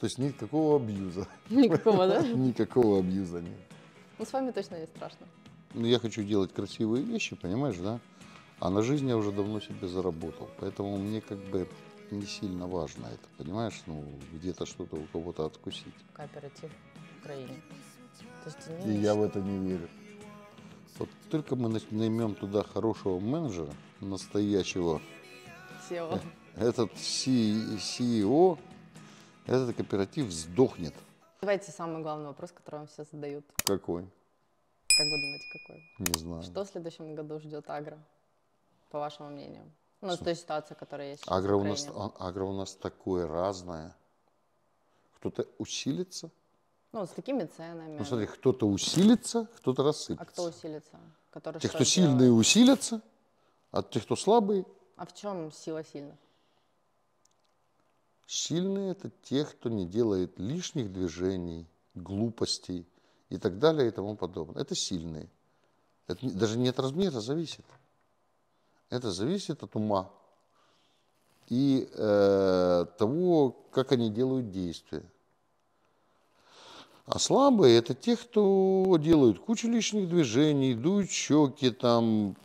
То есть никакого абьюза. Никакого, да? Никакого абьюза нет. Ну, с вами точно не страшно. Ну, я хочу делать красивые вещи, понимаешь, да? А на жизнь я уже давно себе заработал. Поэтому мне как бы не сильно важно это, понимаешь? Ну, где-то что-то у кого-то откусить. Кооператив в Украине. То есть, не И я в это не верю. Вот только мы наймем туда хорошего менеджера, настоящего. SEO. Этот CEO этот кооператив сдохнет. Давайте самый главный вопрос, который вам все задают. Какой? Как вы думаете, какой? Не знаю. Что в следующем году ждет агро, по вашему мнению? Ну, с той ситуации, которая есть агро у, нас, а, агро у нас такое разное. Кто-то усилится. Ну, с такими ценами. Ну, смотри, кто-то усилится, кто-то рассыпется. А кто усилится? Который те, кто делает? сильные, усилятся, а те, кто слабые. А в чем сила сильных? Сильные – это те, кто не делает лишних движений, глупостей и так далее и тому подобное. Это сильные. Это даже не от размера зависит. Это зависит от ума и э, того, как они делают действия. А слабые – это те, кто делают кучу лишних движений, дуют щеки, там,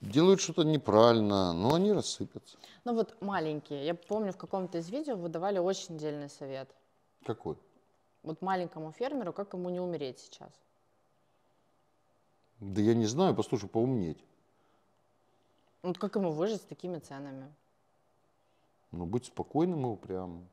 делают что-то неправильно, но они рассыпятся. Ну вот маленькие. Я помню, в каком-то из видео вы давали очень дельный совет. Какой? Вот маленькому фермеру, как ему не умереть сейчас? Да я не знаю, послушай, поумнеть. Вот как ему выжить с такими ценами? Ну, быть спокойным и упрямым.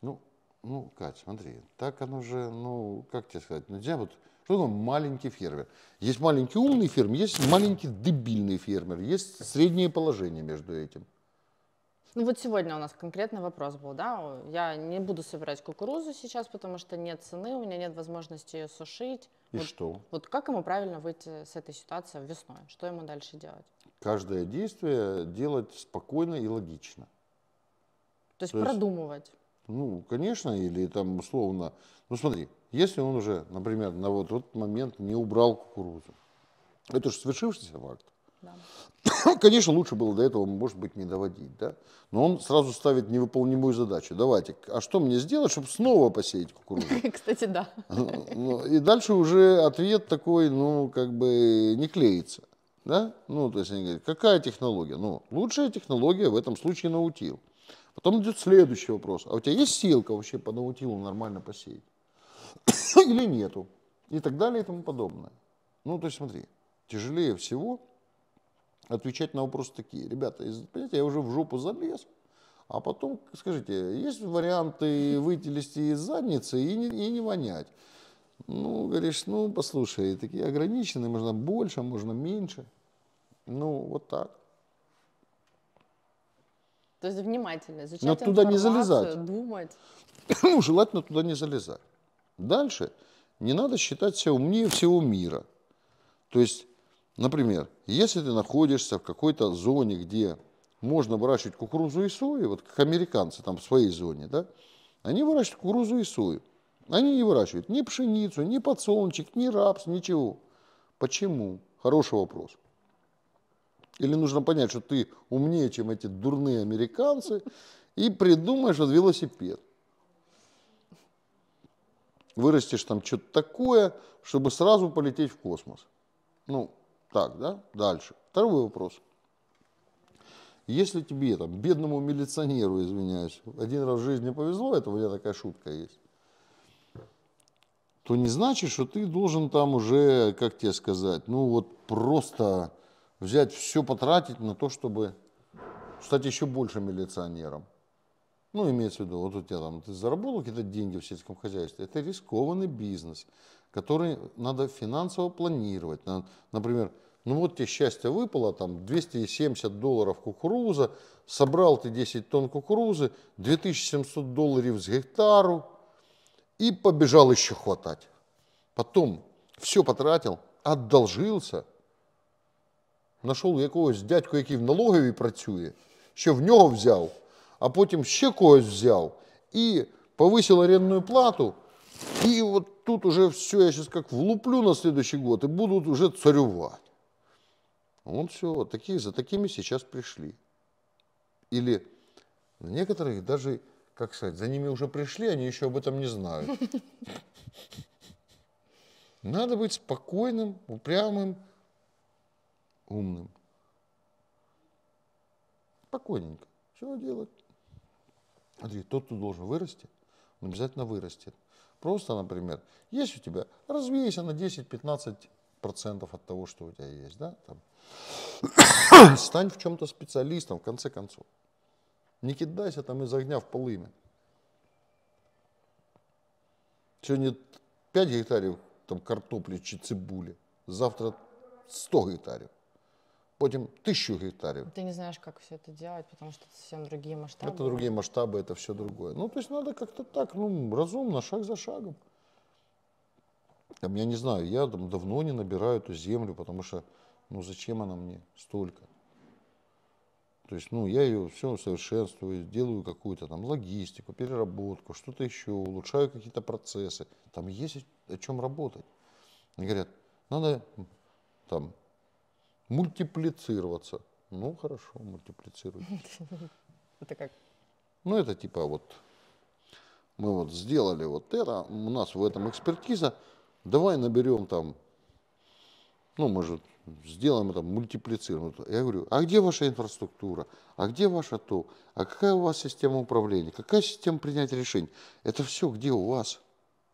Ну, ну, Катя, смотри, так оно же, ну, как тебе сказать, нельзя вот... Что там маленький фермер? Есть маленький умный фермер, есть маленький дебильный фермер, есть среднее положение между этим. Ну вот сегодня у нас конкретный вопрос был, да, я не буду собирать кукурузу сейчас, потому что нет цены, у меня нет возможности ее сушить. И вот, что? Вот как ему правильно выйти с этой ситуации весной? Что ему дальше делать? Каждое действие делать спокойно и логично. То есть То продумывать. Есть ну, конечно, или там условно... Ну, смотри, если он уже, например, на вот этот момент не убрал кукурузу, это же свершившийся факт. Да. Конечно, лучше было до этого, может быть, не доводить, да? Но он сразу ставит невыполнимую задачу. Давайте, а что мне сделать, чтобы снова посеять кукурузу? Кстати, да. Ну, ну, и дальше уже ответ такой, ну, как бы не клеится. Да? Ну, то есть они говорят, какая технология? Ну, лучшая технология в этом случае наутил. Потом идет следующий вопрос. А у тебя есть силка вообще по наутилу нормально посеять? Или нету? И так далее и тому подобное. Ну, то есть смотри, тяжелее всего отвечать на вопросы такие. Ребята, понимаете, я уже в жопу залез, а потом, скажите, есть варианты вытелести из задницы и не, и не вонять? Ну, говоришь, ну, послушай, такие ограниченные, можно больше, а можно меньше. Ну, вот так. То есть внимательно изучать Но туда не залезать. думать. Ну, желательно туда не залезать. Дальше не надо считать себя умнее всего мира. То есть, например, если ты находишься в какой-то зоне, где можно выращивать кукурузу и сою, вот как американцы там в своей зоне, да, они выращивают кукурузу и сою. Они не выращивают ни пшеницу, ни подсолнечник, ни рапс, ничего. Почему? Хороший вопрос. Или нужно понять, что ты умнее, чем эти дурные американцы, и придумаешь вот велосипед. Вырастешь там что-то такое, чтобы сразу полететь в космос. Ну, так, да? Дальше. Второй вопрос. Если тебе, там, бедному милиционеру, извиняюсь, один раз в жизни повезло, это у меня такая шутка есть, то не значит, что ты должен там уже, как тебе сказать, ну вот просто взять все потратить на то, чтобы стать еще больше милиционером. Ну, имеется в виду, вот у тебя там, ты заработал какие-то деньги в сельском хозяйстве, это рискованный бизнес, который надо финансово планировать. Например, ну вот тебе счастье выпало, там 270 долларов кукуруза, собрал ты 10 тонн кукурузы, 2700 долларов с гектару и побежал еще хватать. Потом все потратил, одолжился – знайшов якогось дядьку, який в налоговій працює, що в нього взяв, а потім ще когось взяв і повисив орендну плату. И вот тут уже все, я сейчас как влуплю на следующий год и будут уже царевать. Вот все, такие, за такими сейчас пришли. Или на некоторых даже, как сказать, за ними уже пришли, они еще об этом не знают. Надо быть спокойным, упрямым, умным. Спокойненько. Чего делать? Смотри, тот, кто должен вырасти, он обязательно вырастет. Просто, например, есть у тебя, развейся на 10-15% от того, что у тебя есть. Да? Там. Стань в чем-то специалистом, в конце концов. Не кидайся там из огня в полымя. Сегодня 5 гектаров там картопли, цибули, завтра 100 гектаров потом тысячу гектаров. Ты не знаешь, как все это делать, потому что это совсем другие масштабы. Это другие масштабы, это все другое. Ну, то есть надо как-то так, ну, разумно, шаг за шагом. Там, я не знаю, я там давно не набираю эту землю, потому что, ну, зачем она мне столько? То есть, ну, я ее все совершенствую, делаю какую-то там логистику, переработку, что-то еще, улучшаю какие-то процессы. Там есть о чем работать. Они говорят, надо там Мультиплицироваться. Ну, хорошо, мультиплицируйтесь. Это как? Ну, это типа вот мы вот сделали вот это, у нас в этом экспертиза, давай наберем там, ну, мы же сделаем это мультиплицированно. Я говорю, а где ваша инфраструктура? А где ваша то? А какая у вас система управления? Какая система принятия решений? Это все где у вас?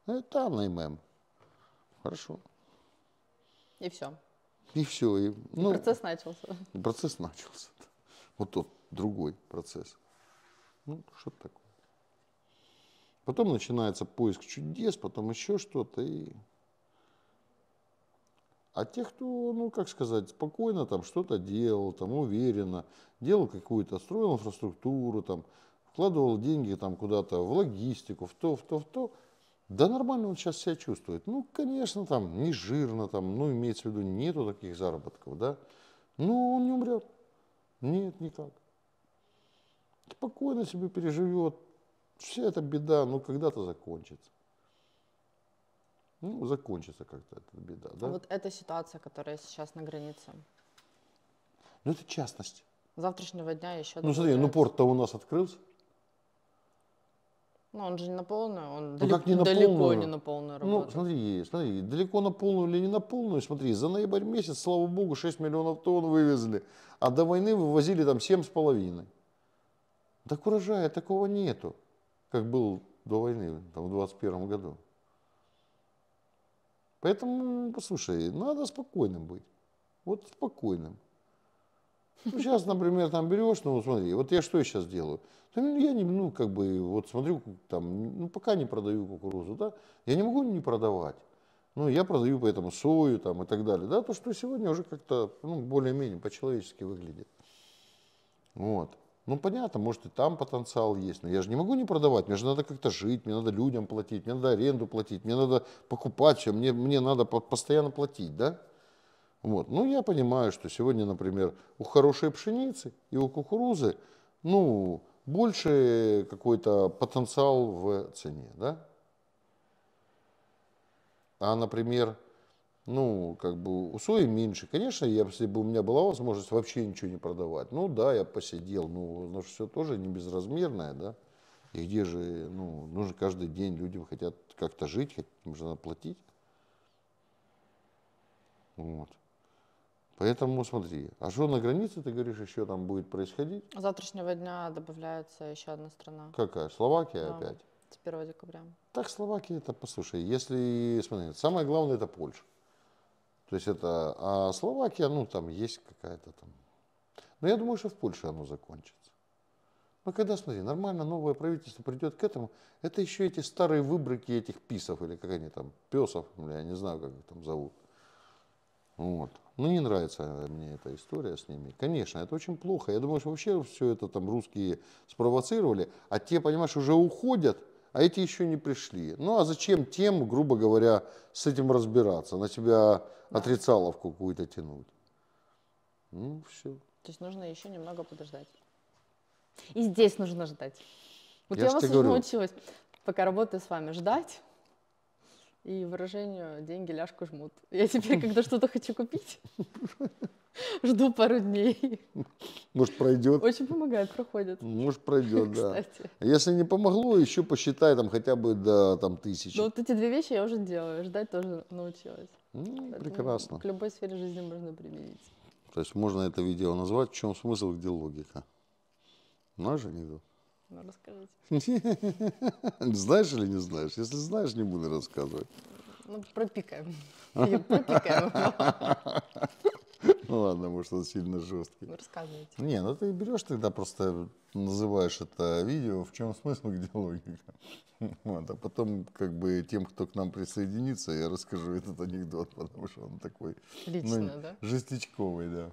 Это там наймем. Хорошо. И все. И все. И, ну, и процесс начался. Процесс начался. Вот тот другой процесс. Ну, что-то такое. Потом начинается поиск чудес, потом еще что-то. И... А те, кто, ну, как сказать, спокойно там что-то делал, там уверенно, делал какую-то, строил инфраструктуру, там, вкладывал деньги там куда-то в логистику, в то, в то, в то, да нормально он сейчас себя чувствует. Ну, конечно, там не жирно, там, ну, имеется в виду, нету таких заработков, да. Но ну, он не умрет. Нет, никак. Спокойно себе переживет. Вся эта беда, ну, когда-то закончится. Ну, закончится как-то эта беда, а да. А вот эта ситуация, которая сейчас на границе. Ну, это частность. Завтрашнего дня еще... Ну, смотри, ну, порт-то у нас открылся. Ну, он же не на полную, он ну, далек, не на далеко не на полную ну, работу. Ну, смотри, смотри, далеко на полную или не на полную, смотри, за ноябрь месяц, слава богу, 6 миллионов тонн вывезли, а до войны вывозили там 7,5. Так урожая такого нету, как был до войны, там, в 21 году. Поэтому, послушай, надо спокойным быть. Вот спокойным. Ну, сейчас, например, там берешь, ну, смотри, вот я что сейчас делаю? Ну, я не, ну, как бы, вот смотрю, там, ну, пока не продаю кукурузу, да, я не могу не продавать. Ну, я продаю поэтому сою там и так далее, да, то, что сегодня уже как-то, ну, более-менее по-человечески выглядит. Вот. Ну, понятно, может, и там потенциал есть, но я же не могу не продавать, мне же надо как-то жить, мне надо людям платить, мне надо аренду платить, мне надо покупать все, мне, мне надо постоянно платить, да? Вот. Ну, я понимаю, что сегодня, например, у хорошей пшеницы и у кукурузы, ну, больше какой-то потенциал в цене, да? А, например, ну, как бы у сои меньше. Конечно, я, если бы у меня была возможность вообще ничего не продавать, ну да, я посидел, ну, но все тоже не безразмерное, да? И где же, ну, нужно каждый день людям хотят как-то жить, хоть им же надо платить. Вот. Поэтому смотри, а что на границе, ты говоришь, еще там будет происходить? С завтрашнего дня добавляется еще одна страна. Какая? Словакия да. опять? С 1 декабря. Так, Словакия это, послушай, если, смотри, самое главное это Польша. То есть это, а Словакия, ну там есть какая-то там. Но я думаю, что в Польше оно закончится. Но ну, когда, смотри, нормально новое правительство придет к этому, это еще эти старые выбрыки этих писов, или как они там, песов, я не знаю, как их там зовут. Вот. Ну, не нравится мне эта история с ними. Конечно, это очень плохо. Я думаю, что вообще все это там русские спровоцировали, а те, понимаешь, уже уходят, а эти еще не пришли. Ну, а зачем тем, грубо говоря, с этим разбираться, на тебя да. отрицаловку какую-то тянуть? Ну, все. То есть нужно еще немного подождать. И здесь нужно ждать. Вот я, я вас научилась, пока работаю с вами, ждать и выражению «деньги ляжку жмут». Я теперь, когда что-то хочу купить, жду пару дней. Может, пройдет? Очень помогает, проходит. Может, пройдет, да. А если не помогло, еще посчитай там хотя бы до там, тысячи. Ну, вот эти две вещи я уже делаю, ждать тоже научилась. Ну, прекрасно. К любой сфере жизни можно применить. То есть можно это видео назвать «В чем смысл, где логика?» Наш анекдот. Ну, расскажите. Знаешь или не знаешь? Если знаешь, не буду рассказывать. Ну, пропикаем. Пропикаем. Ну ладно, может, он сильно жесткий. Вы рассказывайте. Не, ну ты берешь тогда просто называешь это видео, в чем смысл, где логика. Вот, а потом, как бы, тем, кто к нам присоединится, я расскажу этот анекдот, потому что он такой... Лично, ну, да? Жестячковый, да.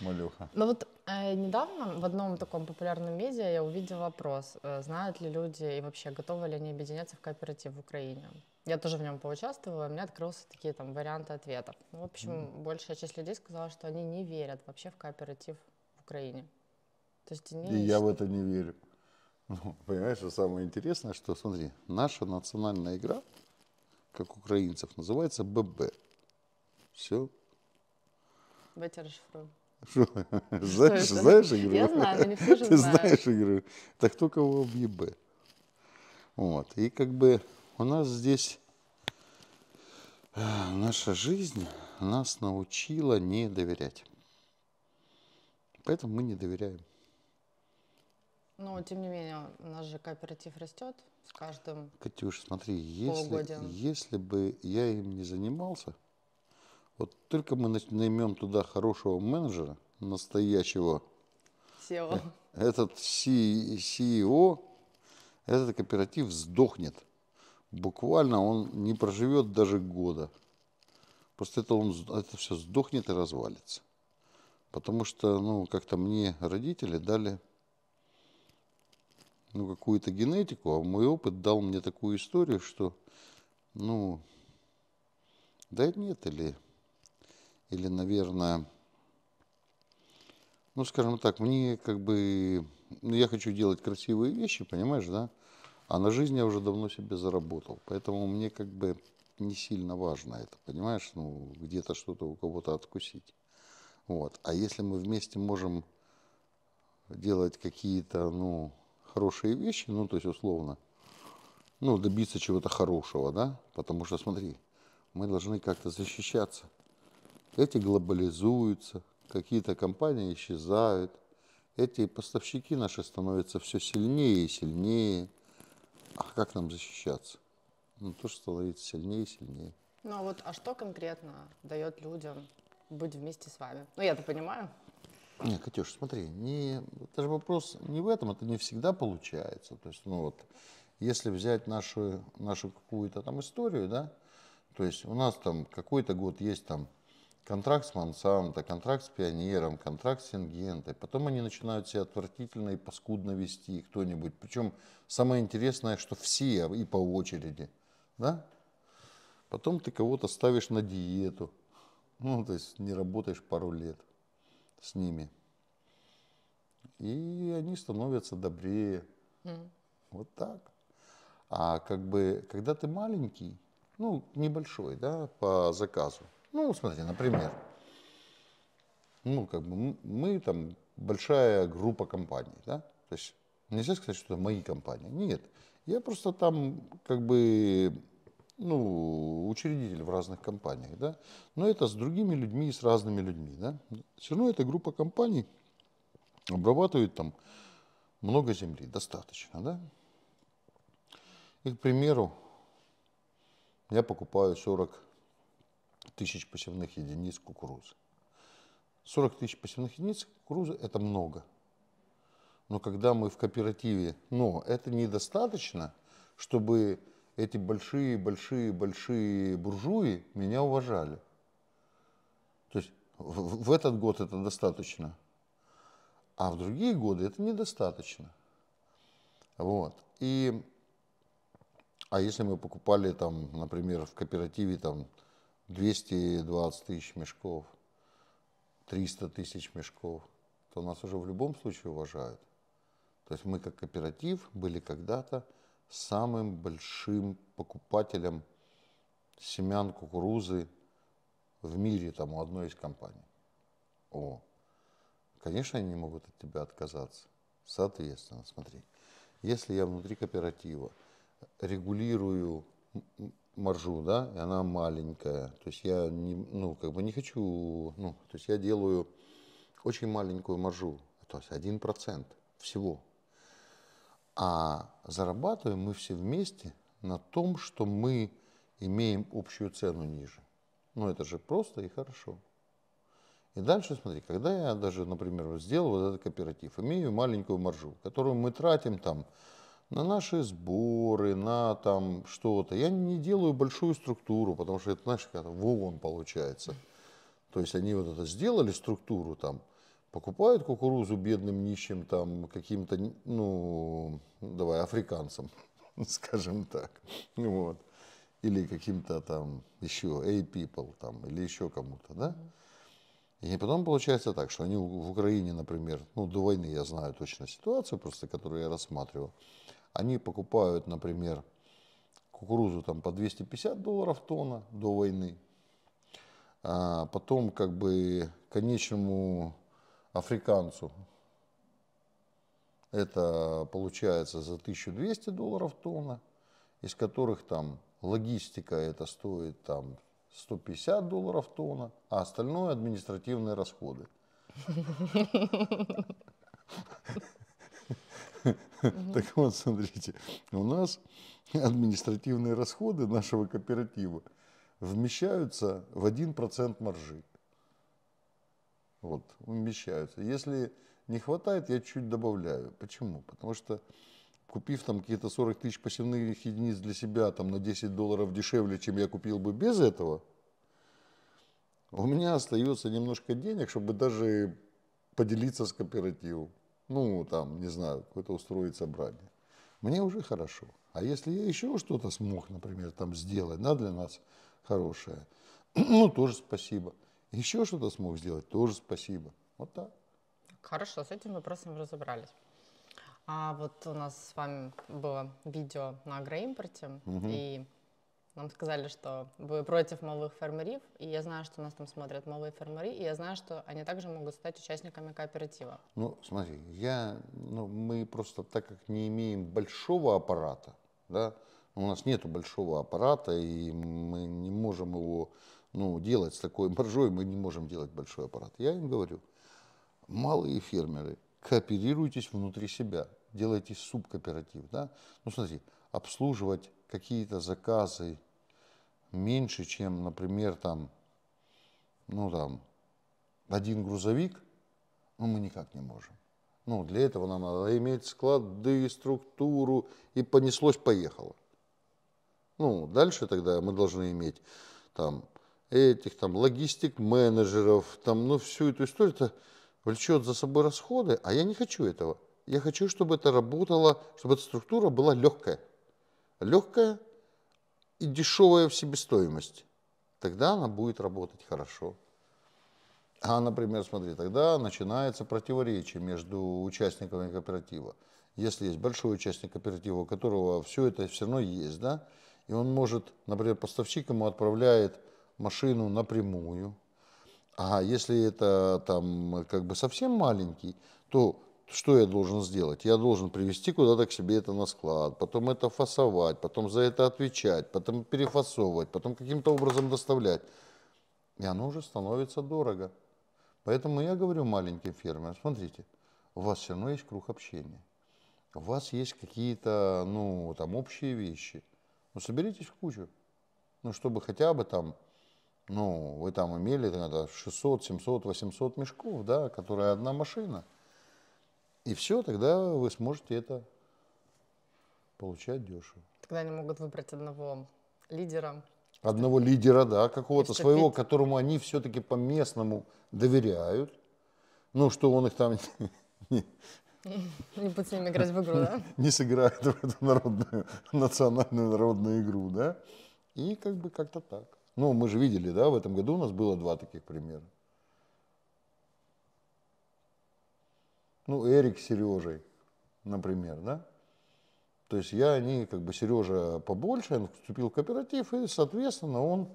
Малюха. Ну вот э, недавно в одном таком популярном медиа я увидела вопрос, э, знают ли люди и вообще готовы ли они объединяться в кооператив в Украине. Я тоже в нем поучаствовала, у меня открылся такие там варианты ответов. Ну, в общем, mm. большая часть людей сказала, что они не верят вообще в кооператив в Украине. То есть они... И не... я в это не верю. Ну, понимаешь, что самое интересное, что, смотри, наша национальная игра, как украинцев, называется ББ. Все. Давайте расшифруем. Что? Знаешь, что знаешь игру? Я знаю, но все же Ты знаешь игру. Так только в объебе. Вот. И как бы у нас здесь э, наша жизнь нас научила не доверять. Поэтому мы не доверяем. Но, ну, тем не менее, у нас же кооператив растет с каждым Катюш, смотри, если, если бы я им не занимался – вот только мы наймем туда хорошего менеджера, настоящего, SEO. Э, этот CEO, этот кооператив сдохнет. Буквально он не проживет даже года. Просто это, он, это все сдохнет и развалится. Потому что, ну, как-то мне родители дали ну, какую-то генетику, а мой опыт дал мне такую историю, что, ну, да нет, или или, наверное, ну, скажем так, мне как бы, ну, я хочу делать красивые вещи, понимаешь, да? А на жизнь я уже давно себе заработал, поэтому мне как бы не сильно важно это, понимаешь, ну, где-то что-то у кого-то откусить. Вот. А если мы вместе можем делать какие-то, ну, хорошие вещи, ну, то есть условно, ну, добиться чего-то хорошего, да, потому что, смотри, мы должны как-то защищаться. Эти глобализуются, какие-то компании исчезают. Эти поставщики наши становятся все сильнее и сильнее. А как нам защищаться? Ну, то, что становится сильнее и сильнее. Ну, а вот, а что конкретно дает людям быть вместе с вами? Ну, я-то понимаю. Не, Катюш, смотри, не, это же вопрос не в этом, это не всегда получается. То есть, ну вот, если взять нашу, нашу какую-то там историю, да, то есть у нас там какой-то год есть там контракт с Монсанто, контракт с Пионером, контракт с Сингентой. Потом они начинают себя отвратительно и паскудно вести кто-нибудь. Причем самое интересное, что все и по очереди. Да? Потом ты кого-то ставишь на диету. Ну, то есть не работаешь пару лет с ними. И они становятся добрее. Mm. Вот так. А как бы, когда ты маленький, ну, небольшой, да, по заказу, ну, смотрите, например, ну, как бы мы там большая группа компаний, да? То есть нельзя сказать, что это мои компании. Нет. Я просто там как бы ну, учредитель в разных компаниях, да, но это с другими людьми и с разными людьми, да. Все равно эта группа компаний обрабатывает там много земли, достаточно, да. И, к примеру, я покупаю 40 тысяч посевных единиц кукурузы. 40 тысяч посевных единиц кукурузы – это много. Но когда мы в кооперативе, но это недостаточно, чтобы эти большие, большие, большие буржуи меня уважали. То есть в, в этот год это достаточно, а в другие годы это недостаточно. Вот. И, а если мы покупали там, например, в кооперативе там 220 тысяч мешков, 300 тысяч мешков, то нас уже в любом случае уважают. То есть мы как кооператив были когда-то самым большим покупателем семян кукурузы в мире, там у одной из компаний. О, конечно, они не могут от тебя отказаться. Соответственно, смотри, если я внутри кооператива регулирую маржу, да, и она маленькая. То есть я не, ну, как бы не хочу, ну, то есть я делаю очень маленькую маржу, то есть 1% всего. А зарабатываем мы все вместе на том, что мы имеем общую цену ниже. Ну, это же просто и хорошо. И дальше, смотри, когда я даже, например, сделал вот этот кооператив, имею маленькую маржу, которую мы тратим там на наши сборы, на там что-то. Я не делаю большую структуру, потому что это, знаешь, как в ООН получается. То есть они вот это сделали, структуру там, покупают кукурузу бедным нищим там каким-то, ну, давай, африканцам, скажем так. Вот. Или каким-то там еще A people там, или еще кому-то, да? И потом получается так, что они в Украине, например, ну, до войны я знаю точно ситуацию, просто которую я рассматривал, они покупают, например, кукурузу там по 250 долларов тонна до войны. А потом как бы конечному африканцу это получается за 1200 долларов тонна, из которых там логистика это стоит там 150 долларов тонна, а остальное административные расходы. Так вот, смотрите, у нас административные расходы нашего кооператива вмещаются в 1% маржи. Вот, вмещаются. Если не хватает, я чуть добавляю. Почему? Потому что купив там какие-то 40 тысяч посевных единиц для себя там на 10 долларов дешевле, чем я купил бы без этого, у меня остается немножко денег, чтобы даже поделиться с кооперативом ну, там, не знаю, какое-то устроить собрание. Мне уже хорошо. А если я еще что-то смог, например, там сделать, да, для нас хорошее, ну, тоже спасибо. Еще что-то смог сделать, тоже спасибо. Вот так. Хорошо, с этим вопросом разобрались. А вот у нас с вами было видео на агроимпорте, угу. и нам сказали, что вы против малых фермерів, и я знаю, що нас там смотрят малые фермери, и я знаю, что они также могут стать участниками кооператива. Ну, смотри, я, ну, мы просто так как не имеем большого аппарата, да, у нас нет большого аппарата, и мы не можем его ну, делать с такой маржой, мы не можем делать большой аппарат. Я им говорю, малые фермеры, кооперируйтесь внутри себя, делайте субкооператив. Да? Ну, смотри, обслуживать какие-то заказы, меньше, чем, например, там, ну там, один грузовик, ну мы никак не можем. Ну, для этого нам надо иметь склады, структуру, и понеслось, поехало. Ну, дальше тогда мы должны иметь там этих там логистик-менеджеров, там, ну, всю эту историю, это влечет за собой расходы, а я не хочу этого. Я хочу, чтобы это работало, чтобы эта структура была легкая. Легкая, и дешевая в себестоимости. Тогда она будет работать хорошо. А, например, смотри, тогда начинается противоречие между участниками кооператива. Если есть большой участник кооператива, у которого все это все равно есть, да, и он может, например, поставщик ему отправляет машину напрямую, а если это там как бы совсем маленький, то что я должен сделать? Я должен привести куда-то к себе это на склад, потом это фасовать, потом за это отвечать, потом перефасовывать, потом каким-то образом доставлять. И оно уже становится дорого. Поэтому я говорю маленьким фермерам, смотрите, у вас все равно есть круг общения. У вас есть какие-то, ну, там, общие вещи. Ну, соберитесь в кучу. Ну, чтобы хотя бы там ну, вы там имели 600, 700, 800 мешков, да, которые одна машина – и все, тогда вы сможете это получать дешево. Тогда они могут выбрать одного лидера. Одного лидера, да, какого-то своего, которому они все-таки по-местному доверяют. Ну, что он их там не будет с ними играть в игру, да? Не сыграет в эту народную, национальную народную игру, да? И как бы как-то так. Ну, мы же видели, да, в этом году у нас было два таких примера. ну, Эрик с Сережей, например, да? То есть я, они, как бы, Сережа побольше, он вступил в кооператив, и, соответственно, он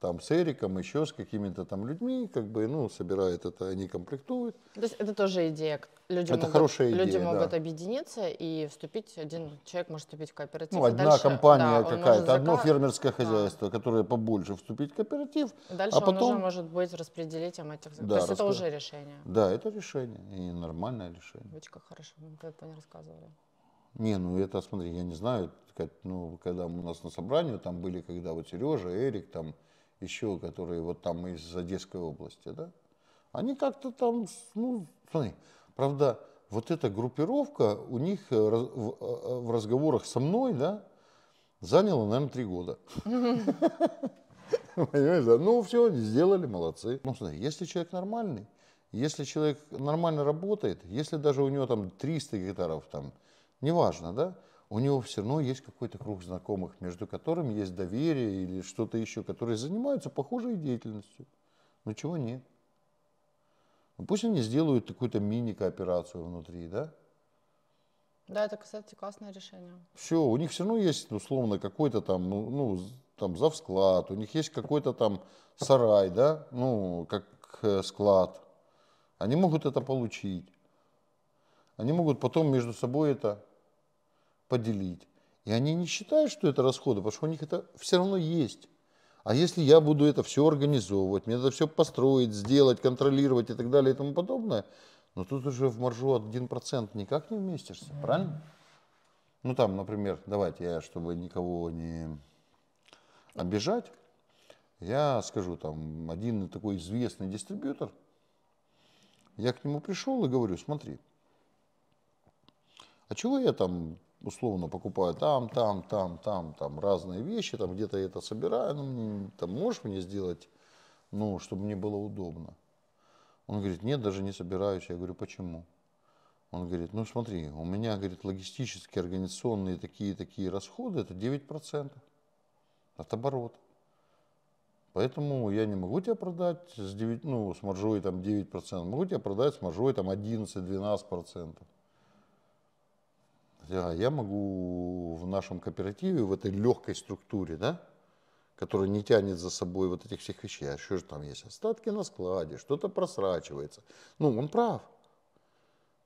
там с Эриком, еще с какими-то там людьми, как бы, ну, собирает это, они комплектуют. То есть это тоже идея. Люди это могут, хорошая идея, Люди могут да. объединиться и вступить, один человек может вступить в кооператив. Ну, а одна дальше, компания да, какая-то, заказ... одно фермерское хозяйство, да. которое побольше вступить в кооператив. Дальше а потом... он уже может быть распределителем этих... Да, То есть рассказ... это уже решение. Да, это решение, и нормальное решение. Очень как хорошо, мы про это не рассказывали. Не, ну это, смотри, я не знаю, ну, когда у нас на собрании там были, когда вот Сережа, Эрик, там, еще, которые вот там из Одесской области, да, они как-то там, ну, смотри, правда, вот эта группировка у них э, э, э, в разговорах со мной, да, заняла, наверное, три года. Понимаешь, да? Ну, все, сделали, молодцы. Ну, смотри, если человек нормальный, если человек нормально работает, если даже у него там 300 гитаров, там, неважно, да, у него все равно есть какой-то круг знакомых, между которыми есть доверие или что-то еще, которые занимаются похожей деятельностью. Но чего нет? Ну, пусть они сделают какую-то мини-кооперацию внутри, да? Да, это, кстати, классное решение. Все, у них все равно есть, условно, какой-то там, ну, ну там, завсклад, у них есть какой-то там сарай, да, ну, как э, склад. Они могут это получить. Они могут потом между собой это поделить. И они не считают, что это расходы, потому что у них это все равно есть. А если я буду это все организовывать, мне надо все построить, сделать, контролировать и так далее и тому подобное, но тут уже в маржу 1% никак не вместишься, правильно? Ну там, например, давайте я, чтобы никого не обижать, я скажу, там, один такой известный дистрибьютор, я к нему пришел и говорю, смотри, а чего я там условно покупаю там, там, там, там, там разные вещи, там где-то я это собираю, ну, там можешь мне сделать, ну, чтобы мне было удобно. Он говорит, нет, даже не собираюсь. Я говорю, почему? Он говорит, ну смотри, у меня, говорит, логистические, организационные такие-такие расходы, это 9% от оборота. Поэтому я не могу тебя продать с, 9, ну, с маржой там 9%, могу тебя продать с маржой там 11-12%. Да, я могу в нашем кооперативе, в этой легкой структуре, да, которая не тянет за собой вот этих всех вещей, а еще же там есть остатки на складе, что-то просрачивается. Ну, он прав.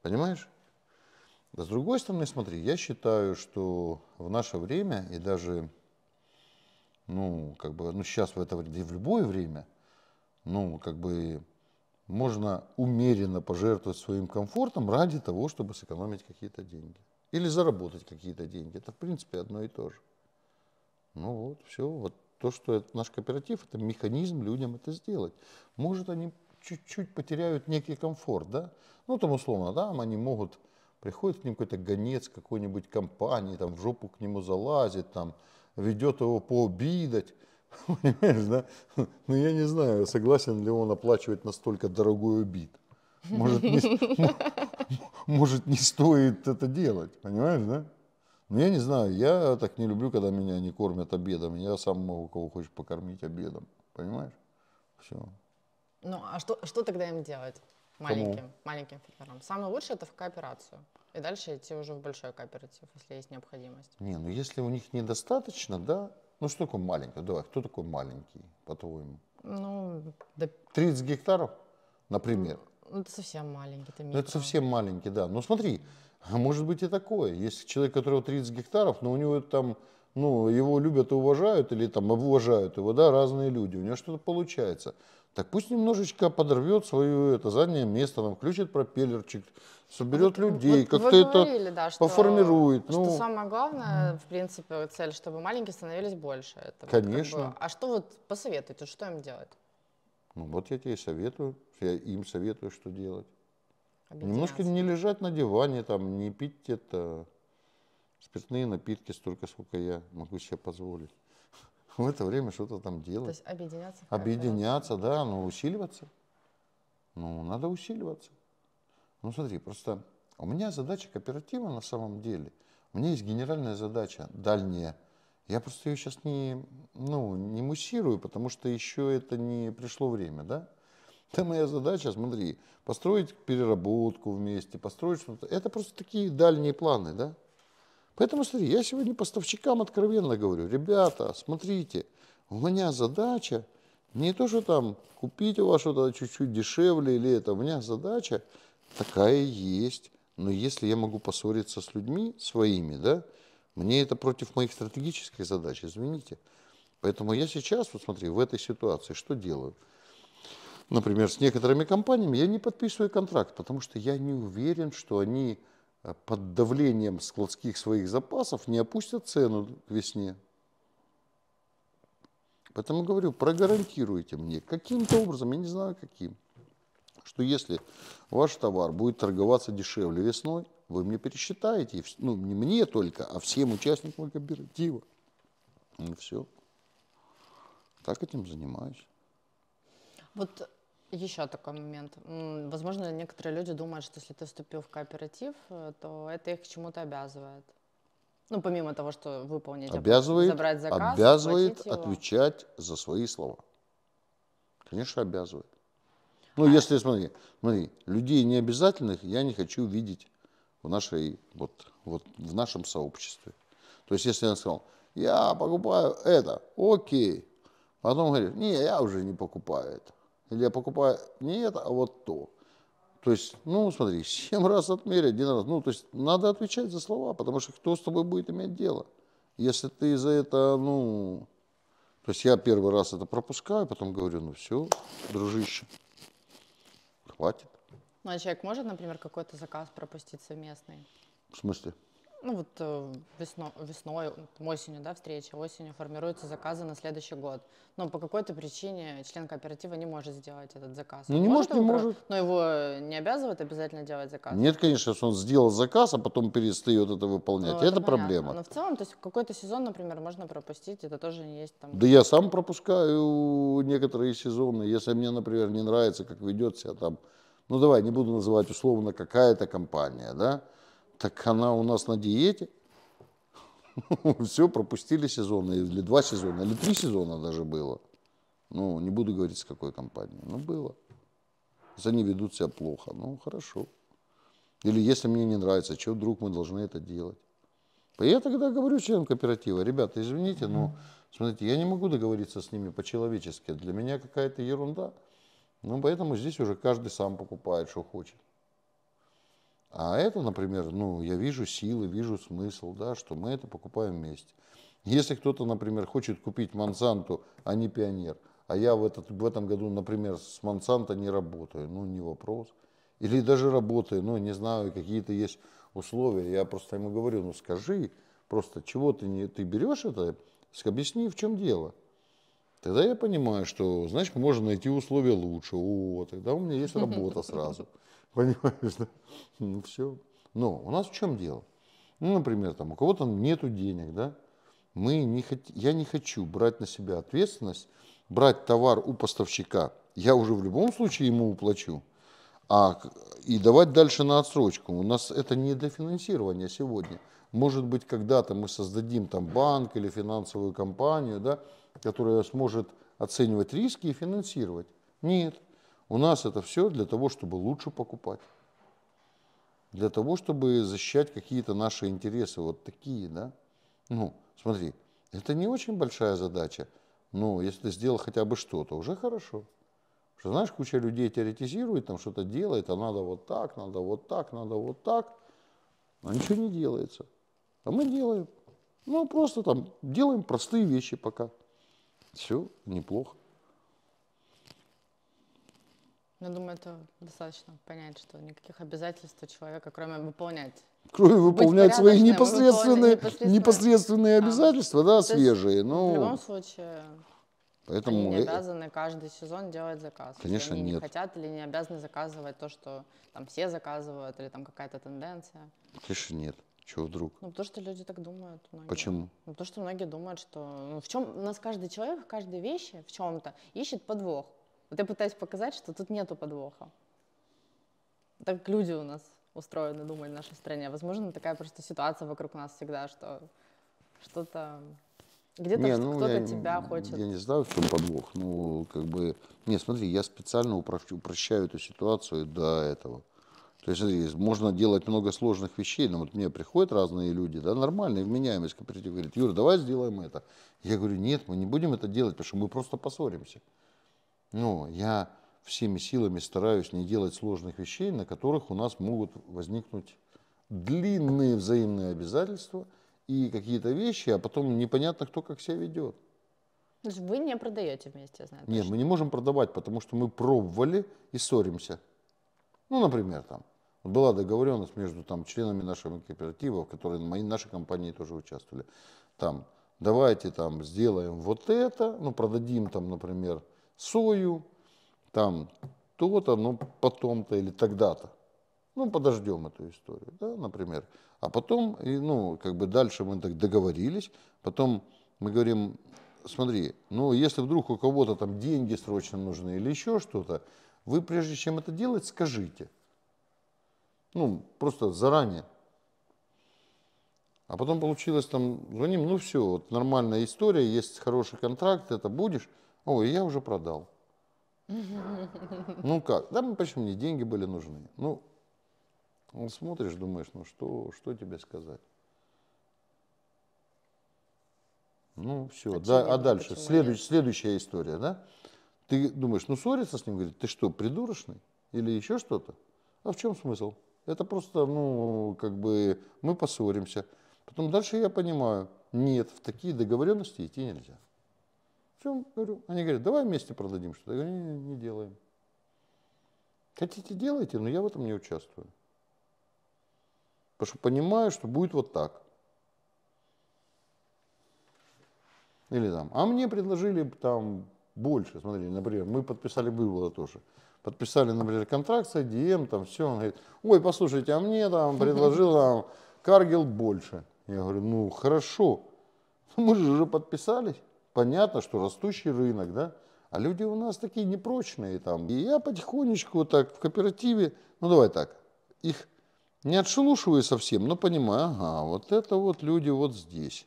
Понимаешь? Да с другой стороны, смотри, я считаю, что в наше время и даже, ну, как бы, ну, сейчас в это время, и в любое время, ну, как бы, можно умеренно пожертвовать своим комфортом ради того, чтобы сэкономить какие-то деньги. Или заработать какие-то деньги. Это, в принципе, одно и то же. Ну вот, все. Вот то, что это наш кооператив, это механизм людям это сделать. Может, они чуть-чуть потеряют некий комфорт, да? Ну, там, условно, да, они могут, приходит к ним какой-то гонец какой-нибудь компании, там, в жопу к нему залазит, там, ведет его пообидать, понимаешь, да? Но ну, я не знаю, согласен ли он оплачивать настолько дорогой обид. Может, не, может, не стоит это делать, понимаешь, да? Ну, я не знаю, я так не люблю, когда меня не кормят обедом. Я сам могу кого хочешь покормить обедом, понимаешь? Все. Ну, а что, что тогда им делать? Маленьким, Кому? маленьким фермерам. Самое лучшее это в кооперацию. И дальше идти уже в большой кооператив, если есть необходимость. Не, ну если у них недостаточно, да. Ну что такое маленький? Давай, кто такой маленький, по-твоему? Ну, да... 30 гектаров, например. Ну, это совсем маленький, это ну, микро. Это совсем маленький, да. Но ну, смотри, а может быть и такое. Есть человек, которого 30 гектаров, но у него там, ну, его любят и уважают, или там обважают его, да, разные люди. У него что-то получается. Так пусть немножечко подорвет свое это заднее место, там включит пропеллерчик, соберет вот, э, людей, вот как-то это да, что, поформирует. Что ну, самое главное, в принципе, цель, чтобы маленькие становились больше. Это конечно. Как бы, а что вот посоветуете, что им делать? Ну вот я тебе и советую. Я им советую, что делать. Немножко не лежать на диване, там, не пить это спиртные напитки столько, сколько я могу себе позволить. В это время что-то там делать. То есть объединяться. Объединяться, да, но усиливаться. Ну, надо усиливаться. Ну, смотри, просто у меня задача кооператива на самом деле. У меня есть генеральная задача, дальняя. Я просто ее сейчас не, ну, не муссирую, потому что еще это не пришло время, да? Это моя задача, смотри, построить переработку вместе, построить что-то. Это просто такие дальние планы, да? Поэтому, смотри, я сегодня поставщикам откровенно говорю, ребята, смотрите, у меня задача не то, что там купить у вас что-то чуть-чуть дешевле или это, у меня задача такая есть, но если я могу поссориться с людьми своими, да, мне это против моих стратегических задач, извините. Поэтому я сейчас, вот смотри, в этой ситуации что делаю – Например, с некоторыми компаниями я не подписываю контракт, потому что я не уверен, что они э, под давлением складских своих запасов не опустят цену к весне. Поэтому говорю, прогарантируйте мне каким-то образом, я не знаю каким, что если ваш товар будет торговаться дешевле весной, вы мне пересчитаете, ну не мне только, а всем участникам кооператива. Ну все. Так этим занимаюсь. Вот еще такой момент. Возможно, некоторые люди думают, что если ты вступил в кооператив, э, то это их к чему-то обязывает. Ну, помимо того, что выполнить, обязывает, забрать заказ, обязывает отвечать за свои слова. Конечно, обязывает. Ну, а если, смотри, смотри, людей необязательных я не хочу видеть в нашей, вот, вот в нашем сообществе. То есть, если я сказал, я покупаю это, окей, потом говорит, не, я уже не покупаю это. Или я покупаю не это, а вот то. То есть, ну, смотри, семь раз отмерь, один раз. Ну, то есть, надо отвечать за слова, потому что кто с тобой будет иметь дело? Если ты за это, ну... То есть, я первый раз это пропускаю, потом говорю, ну, все, дружище, хватит. Ну, а человек может, например, какой-то заказ пропустить совместный? В смысле? ну вот э, весно, весной, осенью, да, встреча, осенью формируются заказы на следующий год. Но по какой-то причине член кооператива не может сделать этот заказ. Ну, не может, не может. Но его э, не обязывают обязательно делать заказ. Нет, конечно, если он сделал заказ, а потом перестает это выполнять. Ну, это, это проблема. Но в целом, то есть какой-то сезон, например, можно пропустить, это тоже не есть там. Да я сам пропускаю некоторые сезоны. Если мне, например, не нравится, как ведет себя там, ну давай, не буду называть условно какая-то компания, да, так она у нас на диете. Все, пропустили сезон, или два сезона, или три сезона даже было. Ну, не буду говорить, с какой компанией, но было. За они ведут себя плохо, ну, хорошо. Или если мне не нравится, что вдруг мы должны это делать? Я тогда говорю членам кооператива, ребята, извините, но смотрите, я не могу договориться с ними по-человечески. Для меня какая-то ерунда. Ну, поэтому здесь уже каждый сам покупает, что хочет. А это, например, ну, я вижу силы, вижу смысл, да, что мы это покупаем вместе. Если кто-то, например, хочет купить Монсанту, а не Пионер, а я в, этот, в этом году, например, с Монсанто не работаю, ну, не вопрос. Или даже работаю, ну, не знаю, какие-то есть условия, я просто ему говорю, ну, скажи, просто чего ты не, ты берешь это, объясни, в чем дело. Тогда я понимаю, что, значит, можно найти условия лучше. О, тогда у меня есть работа сразу. Понимаешь, да? Ну, все. Но у нас в чем дело? Ну, например, там у кого-то нету денег, да? Мы не хот... Я не хочу брать на себя ответственность, брать товар у поставщика. Я уже в любом случае ему уплачу. А, и давать дальше на отсрочку. У нас это не для финансирования сегодня. Может быть, когда-то мы создадим там банк или финансовую компанию, да, которая сможет оценивать риски и финансировать. Нет. У нас это все для того, чтобы лучше покупать, для того, чтобы защищать какие-то наши интересы, вот такие, да. Ну, смотри, это не очень большая задача, но если ты сделал хотя бы что-то, уже хорошо. Потому Что знаешь, куча людей теоретизирует, там что-то делает, а надо вот так, надо вот так, надо вот так, а ничего не делается. А мы делаем. Ну, просто там делаем простые вещи пока. Все неплохо. Я ну, думаю, это достаточно понять, что никаких обязательств у человека, кроме выполнять. Кроме выполнять свои непосредственные, непосредственные, непосредственные обязательства, а, да, свежие. Есть, ну, в любом случае, поэтому они не обязаны каждый сезон делать заказ. Конечно, они нет. не хотят или не обязаны заказывать то, что там все заказывают, или там какая-то тенденция. Конечно, нет. Чего вдруг? Ну, потому что люди так думают. Многие. Почему? Ну, потому что многие думают, что ну, в чем у нас каждый человек, каждой вещи в чем-то ищет подвох. Вот я пытаюсь показать, что тут нету подвоха. Так люди у нас устроены, думали в нашей стране. Возможно, такая просто ситуация вокруг нас всегда, что что-то где-то не, ну, кто-то я, тебя хочет. Я не знаю, в чем подвох. Ну, как бы. Не, смотри, я специально упрощу, упрощаю эту ситуацию до этого. То есть, смотри, можно делать много сложных вещей, но вот мне приходят разные люди, да, нормальные, вменяемость кооператив говорит, Юра, давай сделаем это. Я говорю, нет, мы не будем это делать, потому что мы просто поссоримся. Но я всеми силами стараюсь не делать сложных вещей, на которых у нас могут возникнуть длинные взаимные обязательства и какие-то вещи, а потом непонятно, кто как себя ведет. То есть вы не продаете вместе, я знаю. Нет, точно. мы не можем продавать, потому что мы пробовали и ссоримся. Ну, например, там была договоренность между там, членами нашего кооператива, в которой мои, наши компании тоже участвовали. Там, давайте там сделаем вот это, ну, продадим там, например, сою, там то-то, ну потом-то или тогда-то. Ну, подождем эту историю, да, например. А потом, и, ну, как бы дальше мы так договорились, потом мы говорим, смотри, ну, если вдруг у кого-то там деньги срочно нужны или еще что-то, вы прежде чем это делать, скажите. Ну, просто заранее. А потом получилось там, звоним, ну все, вот нормальная история, есть хороший контракт, это будешь. Ой, я уже продал. Ну как? Да, ну, почему мне деньги были нужны? Ну, смотришь, думаешь, ну что, что тебе сказать? Ну, все. Почему? Да, а дальше? Следующ, следующая история, да? Ты думаешь, ну ссориться с ним, говорит, ты что, придурочный? Или еще что-то? А в чем смысл? Это просто, ну, как бы мы поссоримся. Потом дальше я понимаю, нет, в такие договоренности идти нельзя чем, говорю, они говорят, давай вместе продадим что-то. Я говорю, не, не делаем. Хотите, делайте, но я в этом не участвую. Потому что понимаю, что будет вот так. Или там, а мне предложили там больше. Смотри, например, мы подписали вывода тоже. Подписали, например, контракт с IDM, там все. Он говорит, ой, послушайте, а мне там предложил там каргил больше. Я говорю, ну хорошо, мы же уже подписались понятно, что растущий рынок, да, а люди у нас такие непрочные там. И я потихонечку так в кооперативе, ну давай так, их не отшелушиваю совсем, но понимаю, ага, вот это вот люди вот здесь.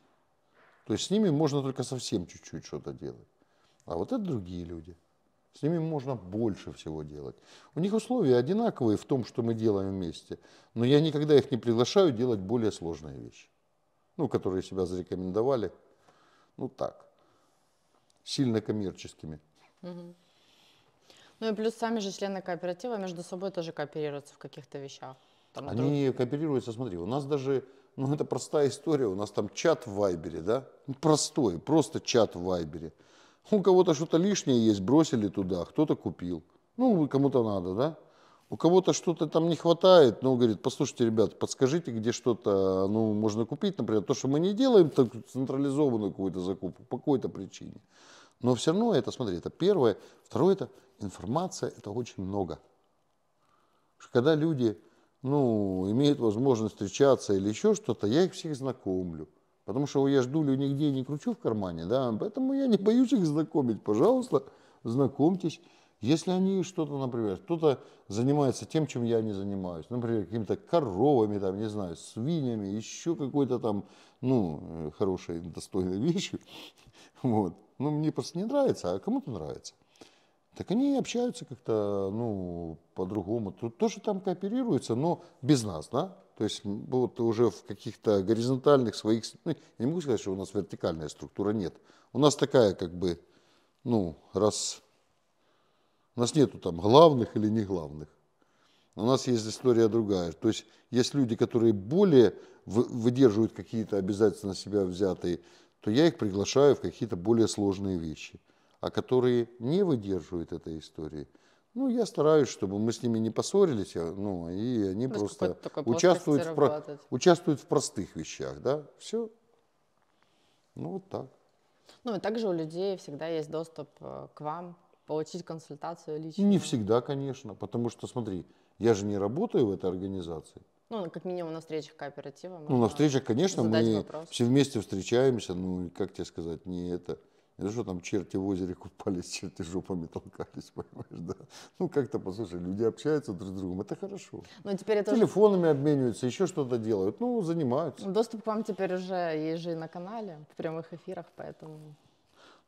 То есть с ними можно только совсем чуть-чуть что-то делать. А вот это другие люди. С ними можно больше всего делать. У них условия одинаковые в том, что мы делаем вместе, но я никогда их не приглашаю делать более сложные вещи. Ну, которые себя зарекомендовали. Ну так сильно коммерческими. Угу. Ну и плюс сами же члены кооператива между собой тоже кооперируются в каких-то вещах. Там Они друг... кооперируются, смотри, у нас даже, ну это простая история, у нас там чат в Вайбере, да? Ну, простой, просто чат в Вайбере. У кого-то что-то лишнее есть, бросили туда, а кто-то купил. Ну, кому-то надо, да? У кого-то что-то там не хватает, но ну, говорит, послушайте, ребят, подскажите, где что-то ну, можно купить, например, то, что мы не делаем так, централизованную какую-то закупку по какой-то причине. Но все равно это, смотри, это первое. Второе, это информация, это очень много. Когда люди ну, имеют возможность встречаться или еще что-то, я их всех знакомлю. Потому что я жду дулю нигде не кручу в кармане, да, поэтому я не боюсь их знакомить. Пожалуйста, знакомьтесь. Если они что-то, например, кто-то занимается тем, чем я не занимаюсь, например, какими-то коровами, там, не знаю, свиньями, еще какой-то там, ну, э, хорошей, достойной вещью, вот, ну, мне просто не нравится, а кому-то нравится. Так они общаются как-то, ну, по-другому. Тут тоже там кооперируются, но без нас, да? То есть вот уже в каких-то горизонтальных своих... Ну, я не могу сказать, что у нас вертикальная структура, нет. У нас такая как бы, ну, раз... У нас нету там главных или не главных. У нас есть история другая. То есть есть люди, которые более выдерживают какие-то обязательства на себя взятые то я их приглашаю в какие-то более сложные вещи. А которые не выдерживают этой истории, ну, я стараюсь, чтобы мы с ними не поссорились, а, ну, и они Плюс просто участвуют в, про... участвуют в простых вещах, да, все. Ну, вот так. Ну, и также у людей всегда есть доступ э, к вам, получить консультацию лично. Не всегда, конечно, потому что, смотри, я же не работаю в этой организации. Ну, как минимум на встречах кооператива. Ну, на встречах, конечно, мы вопрос. все вместе встречаемся, ну, как тебе сказать, не это. Это что там черти в озере купались, черти жопами толкались, понимаешь, да? Ну, как-то, послушай, люди общаются друг с другом, это хорошо. Но ну, теперь это Телефонами уже... обмениваются, еще что-то делают, ну, занимаются. Доступ к вам теперь уже есть же и на канале, в прямых эфирах, поэтому...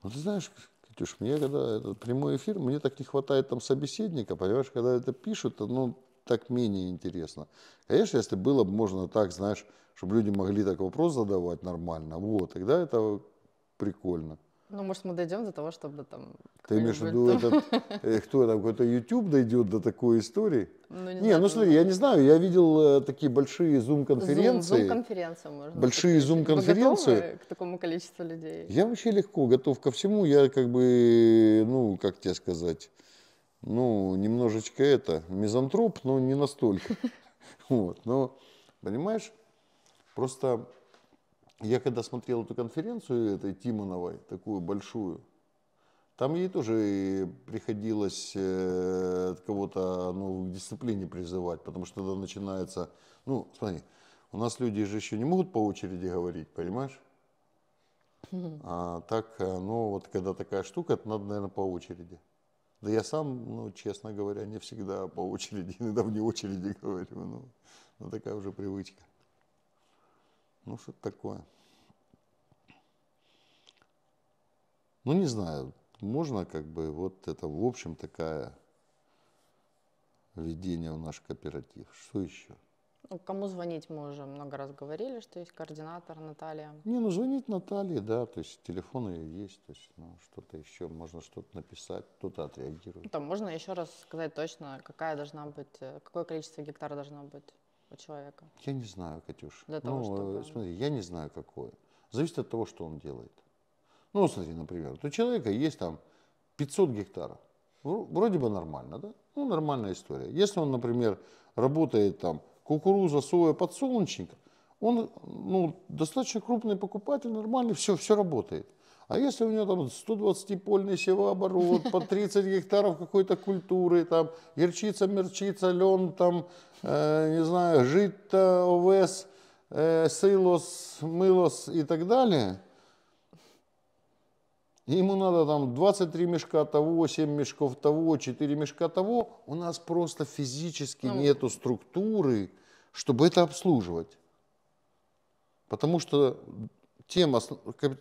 Ну, ты знаешь, Катюш, мне когда этот прямой эфир, мне так не хватает там собеседника, понимаешь, когда это пишут, ну, так менее интересно. Конечно, если было бы можно так, знаешь, чтобы люди могли так вопрос задавать нормально, вот, тогда это прикольно. Ну, может, мы дойдем до того, чтобы там... Ты имеешь в виду, этот, э, кто там, какой-то YouTube дойдет до такой истории? Ну, не, не знаю, ну смотри, я не знаю, я видел э, такие большие зум-конференции. Зум-конференцию можно. Большие зум-конференции. к такому количеству людей? Я вообще легко готов ко всему, я как бы, ну, как тебе сказать, ну, немножечко это, мизантроп, но не настолько. Вот, но, понимаешь, просто я когда смотрел эту конференцию этой Тимоновой, такую большую, там ей тоже приходилось от э, кого-то ну, к дисциплине призывать, потому что тогда начинается, ну, смотри, у нас люди же еще не могут по очереди говорить, понимаешь? А так, э, ну, вот когда такая штука, это надо, наверное, по очереди. Да я сам, ну, честно говоря, не всегда по очереди, иногда вне очереди говорю. Ну, ну такая уже привычка. Ну, что-то такое. Ну, не знаю, можно как бы вот это, в общем, такая введение в наш кооператив. Что еще? Ну, кому звонить мы уже много раз говорили, что есть координатор Наталья. Не, ну звонить Наталье, да, то есть телефон ее есть, то есть ну, что-то еще, можно что-то написать, кто-то отреагирует. Там можно еще раз сказать точно, какая должна быть, э, какое количество гектар должно быть у человека? Я не знаю, Катюш. Для ну, того, э, чтобы... смотри, я не знаю, какое. Зависит от того, что он делает. Ну, смотри, например, вот у человека есть там 500 гектаров. Вроде бы нормально, да? Ну, нормальная история. Если он, например, работает там кукуруза, соя, подсолнечник, он ну, достаточно крупный покупатель, нормальный, все, все работает. А если у него там 120-польный севооборот, по 30 гектаров какой-то культуры, там ерчица, мерчица, лен, там, э, не знаю, жито, овес, э, сылос, мылос и так далее – и ему надо там 23 мешка того, 7 мешков того, 4 мешка того. У нас просто физически ну, нету структуры, чтобы это обслуживать. Потому что тем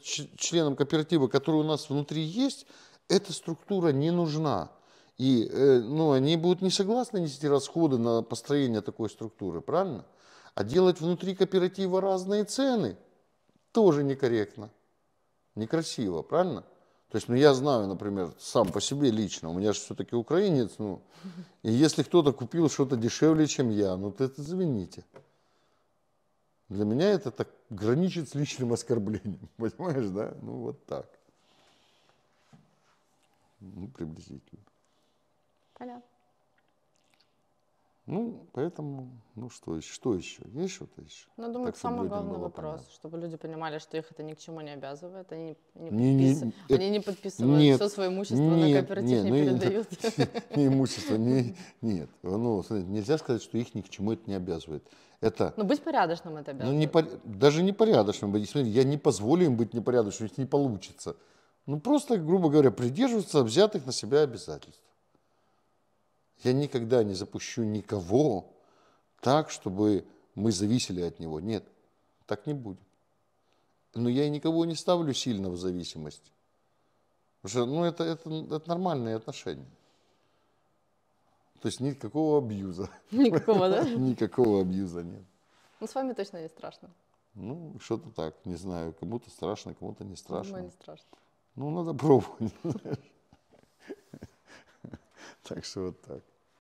членам кооператива, которые у нас внутри есть, эта структура не нужна. И э, ну, они будут не согласны нести расходы на построение такой структуры, правильно? А делать внутри кооператива разные цены тоже некорректно, некрасиво, правильно? То есть, ну я знаю, например, сам по себе лично, у меня же все-таки украинец, ну, и если кто-то купил что-то дешевле, чем я, ну то это извините. Для меня это так граничит с личным оскорблением, понимаешь, да? Ну вот так. Ну, приблизительно. Понятно. Ну, поэтому, ну что еще? Что еще? Есть что-то еще? Ну, думаю, так, самый главный вопрос, понятно. чтобы люди понимали, что их это ни к чему не обязывает. Они не, не, подпис... не, э, они это... не подписывают нет, все свое имущество нет, на кооператив, нет, не ну, передают. Не имущество, не, нет. Ну, смотрите, нельзя сказать, что их ни к чему это не обязывает. Это, ну быть порядочным это ну, обязывает. Ну, не по, даже непорядочным Смотрите, я не позволю им быть непорядочным, у них не получится. Ну, просто, грубо говоря, придерживаться взятых на себя обязательств. Я никогда не запущу никого так, чтобы мы зависели от него. Нет, так не будет. Но я и никого не ставлю сильно в зависимость. Потому что ну, это, это, это нормальные отношения. То есть никакого абьюза. Никакого, да? Никакого абьюза нет. Ну, с вами точно не страшно. Ну, что-то так, не знаю, кому-то страшно, кому-то не страшно. Кому не страшно. Ну, надо пробовать. Thanks for that. Eh,